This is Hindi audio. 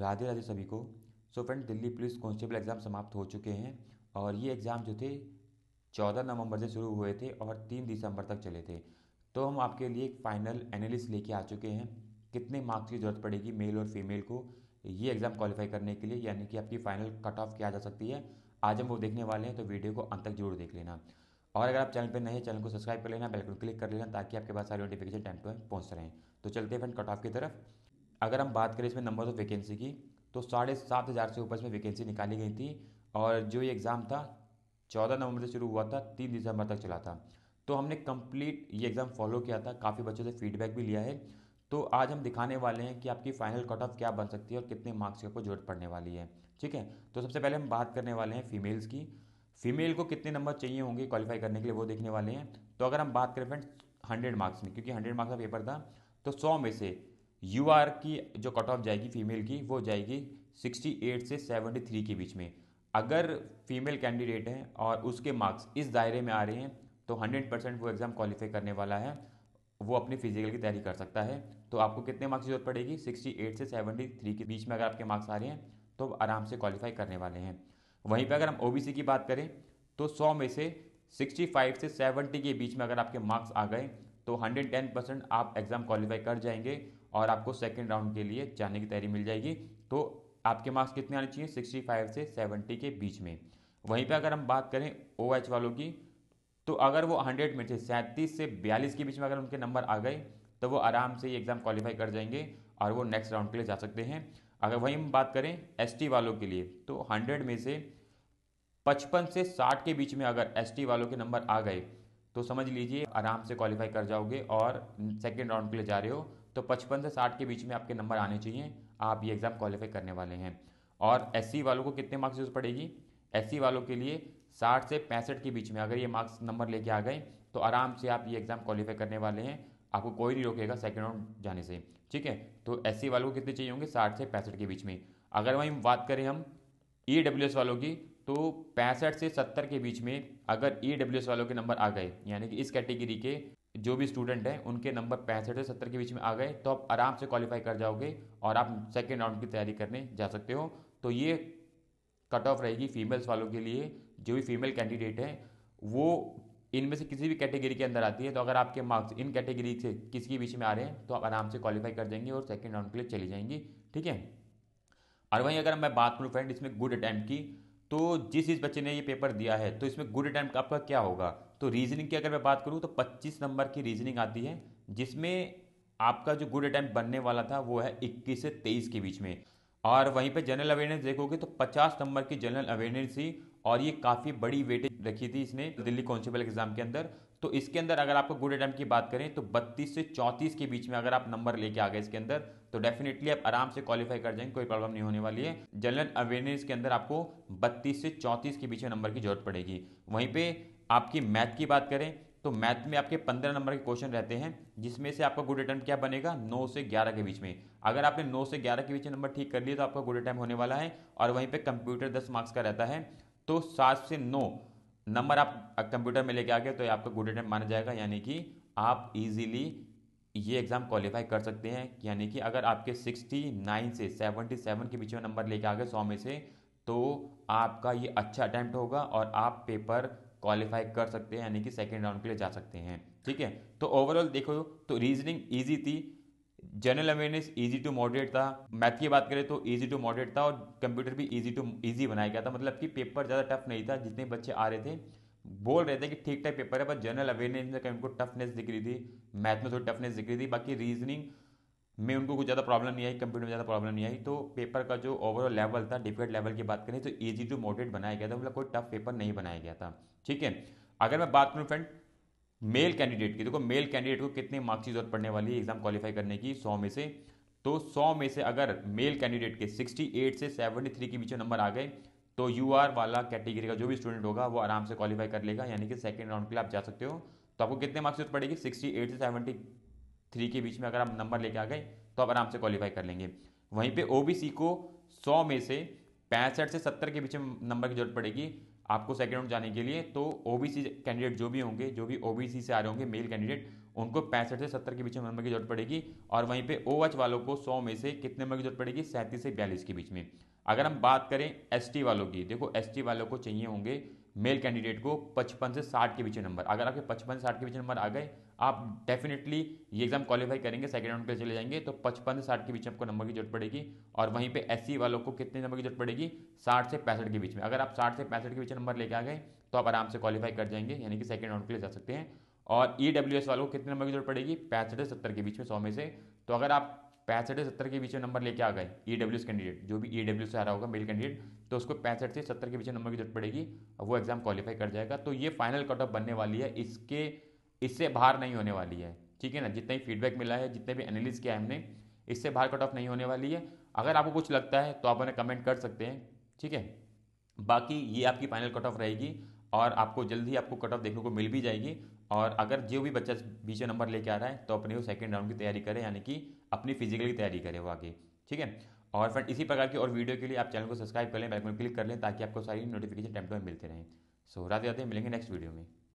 राधे राधे सभी को so friend Delhi police constable exam समाप्त हो चुके हैं और ये एग्ज़ाम जो थे चौदह नवंबर से शुरू हुए थे और तीन दिसंबर तक चले थे तो हम आपके लिए एक फाइनल एनालिस लेके आ चुके हैं कितने मार्क्स की ज़रूरत पड़ेगी मेल और फीमेल को ये एग्ज़ाम क्वालिफाई करने के लिए यानी कि आपकी फाइनल कट ऑफ किया जा सकती है आज हम वो देखने वाले हैं तो वीडियो को अंत तक जरूर देख लेना और अगर आप चैनल पर नए हैं चैनल को सब्सक्राइब कर लेना बेल क्लिक कर लेना ताकि आपके पास सारी नोटिफिकेशन टाइम टू टाइम पहुंच हैं तो चलते हैं फ्रेंड कट ऑफ की तरफ अगर हम बात करें इसमें नंबर ऑफ वैकेंसी की तो साढ़े सात हज़ार से ऊपर इसमें वैकेंसी निकाली गई थी और जो ये एग्ज़ाम था चौदह नवंबर से शुरू हुआ था तीन दिसंबर तक चला था तो हमने कंप्लीट ये एग्ज़ाम फॉलो किया था काफ़ी बच्चों से फीडबैक भी लिया है तो आज हम दिखाने वाले हैं कि आपकी फाइनल कट ऑफ क्या बन सकती है और कितने मार्क्स की आपको जरूरत पड़ने वाली है ठीक है तो सबसे पहले हम बात करने वाले हैं फीमेल्स की फीमेल को कितने नंबर चाहिए होंगे क्वालिफाई करने के लिए वो देखने वाले हैं तो अगर हम बात करें फ्रेंड्स हंड्रेड मार्क्स में क्योंकि हंड्रेड मार्क्स का पेपर था तो सौ में से यू आर की जो कट ऑफ जाएगी फीमेल की वो जाएगी 68 से 73 के बीच में अगर फीमेल कैंडिडेट हैं और उसके मार्क्स इस दायरे में आ रहे हैं तो 100 परसेंट वो एग्ज़ाम क्वालिफाई करने वाला है वो अपनी फिजिकल की तैयारी कर सकता है तो आपको कितने मार्क्स की जरूरत पड़ेगी 68 से 73 के बीच में अगर आपके मार्क्स आ रहे हैं तो आराम से क्वालिफाई करने वाले हैं वहीं पर अगर हम सी की बात करें तो सौ में से 65 से 70 के बीच में अगर आपके मार्क्स आ गए तो 110 परसेंट आप एग्ज़ाम क्वालिफाई कर जाएंगे और आपको सेकेंड राउंड के लिए जाने की तैयारी मिल जाएगी तो आपके मार्क्स कितने आने चाहिए सिक्सटी फाइव से सेवेंटी के बीच में वहीं पर अगर हम बात करें ओ OH वालों की तो अगर वो हंड्रेड में थे सैंतीस से बयालीस के बीच में अगर उनके नंबर आ गए तो वो आराम से ये एग्ज़ाम क्वालिफाई कर जाएंगे और वो नेक्स्ट राउंड के लिए जा सकते हैं अगर वहीं हम बात करें टी वालों के लिए तो हंड्रेड में से पचपन से साठ के बीच में अगर टी वालों के नंबर आ गए तो समझ लीजिए आराम से क्वालिफाई कर जाओगे और सेकेंड राउंड के लिए जा रहे हो तो पचपन से साठ के बीच में आपके नंबर आने चाहिए आप ये एग्ज़ाम क्वालिफाई करने वाले हैं और एस वालों को कितने मार्क्स यूज़ पड़ेगी एस वालों के लिए साठ से पैंसठ के बीच में अगर ये मार्क्स नंबर लेके आ गए तो आराम से आप ये एग्ज़ाम क्वालिफाई करने वाले हैं आपको कोई नहीं रोकेगा सेकेंड राउंड जाने से ठीक है तो एस वालों को कितने चाहिए होंगे साठ से पैंसठ के बीच में अगर वहीं बात करें हम ई e वालों की तो पैंसठ से सत्तर के बीच में अगर ई e वालों के नंबर आ गए यानी कि इस कैटेगरी के जो भी स्टूडेंट हैं उनके नंबर पैंसठ से सत्तर के बीच में आ गए तो आप आराम से क्वालिफाई कर जाओगे और आप सेकेंड राउंड की तैयारी करने जा सकते हो तो ये कट ऑफ रहेगी फीमेल्स वालों के लिए जो भी फीमेल कैंडिडेट हैं वो इनमें से किसी भी कैटेगरी के अंदर आती है तो अगर आपके मार्क्स इन कैटेगरी से किसी के बीच में आ रहे हैं तो आप आराम से क्वालिफाई कर जाएंगे और सेकेंड राउंड के लिए चली जाएंगी ठीक है और वहीं अगर मैं बात करूँ फ्रेंड इसमें गुड अटैम्प्ट की तो जिस जिस बच्चे ने ये पेपर दिया है तो इसमें गुड अटैम्प्ट आपका क्या होगा तो रीजनिंग की अगर मैं बात करूँ तो पच्चीस नंबर की रीजनिंग आती है जिसमें आपका जो गुड अटैम्प्ट बनने वाला था वो है इक्कीस से तेईस के बीच में और वहीं पे जनरल अवेयरनेस देखोगे तो पचास नंबर की जनरल अवेयरनेस थी और ये काफ़ी बड़ी वेटेज रखी थी इसने दिल्ली कॉन्स्टेबल एग्जाम के अंदर तो इसके अंदर अगर आपको गुड अटैम्प्ट की बात करें तो 32 से 34 के बीच में अगर आप नंबर लेके आ गए इसके अंदर तो डेफिनेटली आप आराम से क्वालिफाई कर जाएंगे कोई प्रॉब्लम नहीं होने वाली है जनरल अवेयरनेस के अंदर आपको 32 से 34 के बीच में नंबर की जरूरत पड़ेगी वहीं पे आपकी मैथ की बात करें तो मैथ में आपके पंद्रह नंबर के क्वेश्चन रहते हैं जिसमें से आपका गुड अटैम्प्ट क्या बनेगा नौ से ग्यारह के बीच में अगर आपने नौ से ग्यारह के बीच में नंबर ठीक कर लिए तो आपका गुड अटैम्प्ट होने वाला है और वहीं पर कंप्यूटर दस मार्क्स का रहता है तो सात से नौ नंबर आप कंप्यूटर में लेके आ गए तो ये आपका गुड अटैम्प्ट माना जाएगा यानी कि आप इजीली ये एग्ज़ाम क्वालिफाई कर सकते हैं यानी कि अगर आपके 69 से 77 के बीच में नंबर लेके आ गए सौ में से तो आपका ये अच्छा अटैम्प्ट होगा और आप पेपर क्वालिफाई कर सकते हैं यानी कि सेकेंड राउंड के लिए जा सकते हैं ठीक है तो ओवरऑल देखो तो रीजनिंग ईजी थी general awareness easy to moderate था मैथ की बात करें तो इजी टू मॉडरेट था और कंप्यूटर भी इजी टू इजी बनाया गया था मतलब कि पेपर ज़्यादा टफ नहीं था जितने बच्चे आ रहे थे बोल रहे थे कि ठीक ठाक पेपर है पर जनरल अवेयरनेस में कहीं उनको टफनेस दिख रही थी मैथ में थोड़ी टफनेस दिख रही थी बाकी रीजनिंग में उनको कुछ ज़्यादा प्रॉब्लम नहीं आई कंप्यूटर में ज़्यादा प्रॉब्लम नहीं आई तो पेपर का जो ओवरऑल लेवल था डिफिकल्ट लेवल की बात करें तो ईजी टू मॉडरेट बनाया गया था मतलब कोई टफ पेपर नहीं बनाया गया था ठीक है अगर मैं बात करूँ फ्रेंड मेल कैंडिडेट की देखो मेल कैंडिडेट को कितने मार्क्स की जरूरत पड़ने वाली है एग्जाम क्वालिफाई करने की सौ में से तो सौ में से अगर मेल कैंडिडेट के सिक्सटी एट से सेवेंटी थ्री के बीच नंबर आ गए तो यू आर वाला कैटेगरी का जो भी स्टूडेंट होगा वो आराम से क्वालिफाई कर लेगा यानी कि सेकेंड राउंड के लिए आप जा सकते हो तो आपको कितने मार्क्स जरूरत पड़ेगी सिक्सटी एट से सेवेंटी थ्री के बीच में अगर आप नंबर लेके आ गए तो आप आराम से क्वालिफाई कर लेंगे वहीं पे ओबीसी को सौ में से पैंसठ से सत्तर के बीच में नंबर की जरूरत पड़ेगी आपको सेकेंड राउंड जाने के लिए तो ओबीसी कैंडिडेट जो भी होंगे जो भी ओबीसी से आ रहे होंगे मेल कैंडिडेट उनको पैंसठ से सत्तर के बीच में नंबर की जरूरत पड़ेगी और वहीं पे ओ वालों को सौ में से कितने नंबर की जरूरत पड़ेगी सैंतीस से बयालीस के बीच में अगर हम बात करें एस वालों की देखो एस वालों को चाहिए होंगे मेल कैंडिडेट को पचपन से साठ के बीच नंबर अगर आपके पचपन से साठ के बीच नंबर आ गए आप डेफिनेटली ये एग्जाम क्वालिफाई करेंगे सेकंड राउंड के लिए चले जाएंगे तो पचपन से साठ के बीच में आपको नंबर की जरूरत पड़ेगी और वहीं पे एस वालों को कितने नंबर की जरूरत पड़ेगी साठ से पैंसठ के बीच में अगर आप साठ से पैंसठ के बीच नंबर लेके आ गए तो आप आराम से क्वालिफाई कर जाएंगे यानी कि सेकंड राउंड के लिए जा सकते हैं और ई डब्ल्यू एस वालों को कितने नंबर की जरूरत पड़ेगी पैंसठ से सत्तर के बीच में सौ में से तो अगर आप पैंसठ से सत्तर के बीच में नंबर लेके आ गए ई डब्ल्यू कैंडिडेट जो भी ई e डब्ल्यू से आ रहा होगा मेल कैंडिडेट तो उसको पैंसठ से सत्तर के बीच में नंबर की जरूरत पड़ेगी वो एग्जाम क्वालिफाई कर जाएगा तो ये फाइनल कट ऑफ बनने वाली है इसके इससे बाहर नहीं होने वाली है ठीक है ना जितना भी फीडबैक मिला है जितने भी एनालिस किया है हमने इससे बाहर कट ऑफ नहीं होने वाली है अगर आपको कुछ लगता है तो आप उन्हें कमेंट कर सकते हैं ठीक है बाकी ये आपकी फाइनल कट ऑफ रहेगी और आपको जल्द ही आपको कट ऑफ देखने को मिल भी जाएगी और अगर जो भी बच्चा बीच नंबर लेके आ रहा है तो अपने वो सेकेंड राउंड की तैयारी करें यानी कि अपनी फिजिकल की तैयारी करें वो आगे ठीक है और फ्रेंड इसी प्रकार की और वीडियो के लिए आप चैनल को सब्सक्राइब कर लें बेल क्लिक कर लें ताकि आपको सारी नोटिफिकेशन टाइम टू मिलते रहें सो राधे राधे मिलेंगे नेक्स्ट वीडियो में